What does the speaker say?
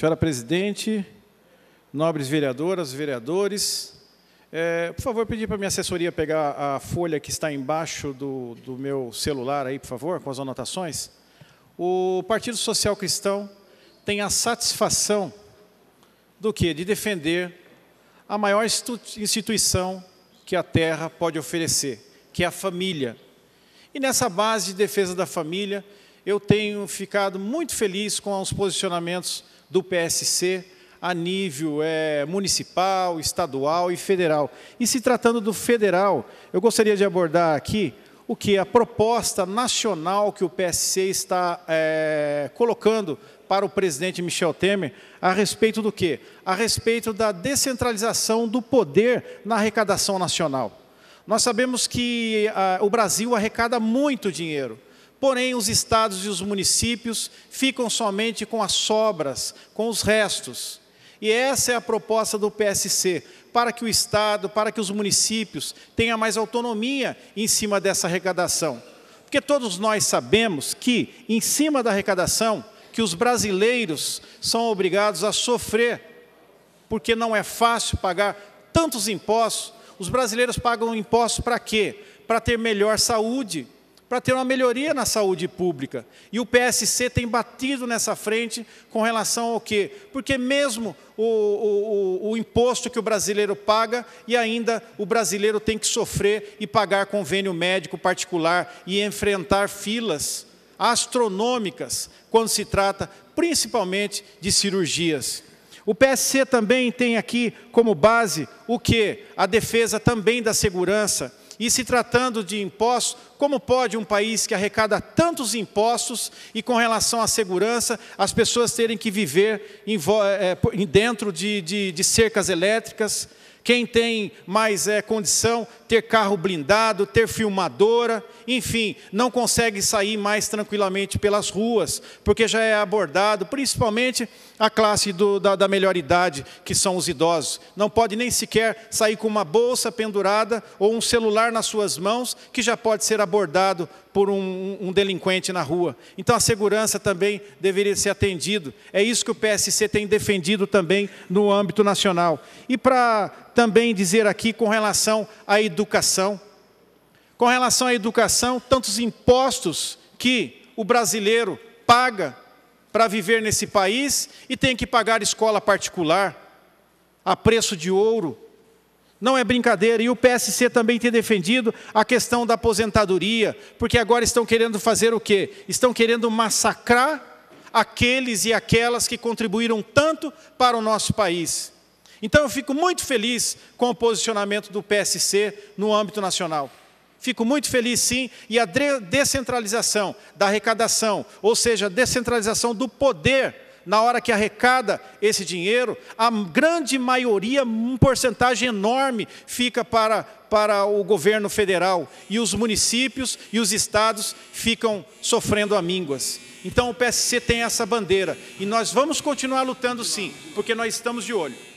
Senhora presidente, nobres vereadoras, vereadores, é, por favor, pedir para minha assessoria pegar a folha que está embaixo do, do meu celular aí, por favor, com as anotações. O Partido Social Cristão tem a satisfação do que? De defender a maior instituição que a terra pode oferecer, que é a família. E nessa base de defesa da família, eu tenho ficado muito feliz com os posicionamentos do PSC a nível é, municipal, estadual e federal. E se tratando do federal, eu gostaria de abordar aqui o que a proposta nacional que o PSC está é, colocando para o presidente Michel Temer a respeito do quê? A respeito da descentralização do poder na arrecadação nacional. Nós sabemos que a, ah, o Brasil arrecada muito dinheiro Porém, os estados e os municípios ficam somente com as sobras, com os restos. E essa é a proposta do PSC, para que o Estado, para que os municípios tenham mais autonomia em cima dessa arrecadação. Porque todos nós sabemos que, em cima da arrecadação, que os brasileiros são obrigados a sofrer, porque não é fácil pagar tantos impostos. Os brasileiros pagam impostos para quê? Para ter melhor saúde, para ter uma melhoria na saúde pública. E o PSC tem batido nessa frente com relação ao quê? Porque mesmo o, o, o, imposto que o brasileiro paga e ainda o brasileiro tem que sofrer e pagar convênio médico particular e enfrentar filas astronômicas quando se trata principalmente de cirurgias. O PSC também tem aqui como base o que? A defesa também da segurança e se tratando de impostos, como pode um país que arrecada tantos impostos e com relação à segurança, as pessoas terem que viver eh, dentro de, de, de cercas elétricas? Quem tem mais é, condição, ter carro blindado, ter filmadora, enfim, não consegue sair mais tranquilamente pelas ruas, porque já é abordado, principalmente a classe do, da, da melhor idade, que são os idosos. Não pode nem sequer sair com uma bolsa pendurada ou um celular nas suas mãos, que já pode ser abordado por um, um delinquente na rua. Então a segurança também deveria ser atendido. É isso que o PSC tem defendido também no âmbito nacional. E para também dizer aqui com relação à educação. Com relação à educação, tantos impostos que o brasileiro paga para viver nesse país e tem que pagar escola particular a preço de ouro. Não é brincadeira. E o PSC também tem defendido a questão da aposentadoria, porque agora estão querendo fazer o quê? Estão querendo massacrar aqueles e aquelas que contribuíram tanto para o nosso país. Então eu fico muito feliz com o posicionamento do PSC no âmbito nacional. Fico muito feliz, sim, e a descentralização da arrecadação, ou seja, a descentralização do poder na hora que arrecada esse dinheiro, a grande maioria, uma porcentagem enorme, fica para, para o governo federal. E os municípios e os estados ficam sofrendo amínguas. Então o PSC tem essa bandeira. E nós vamos continuar lutando sim, porque nós estamos de olho.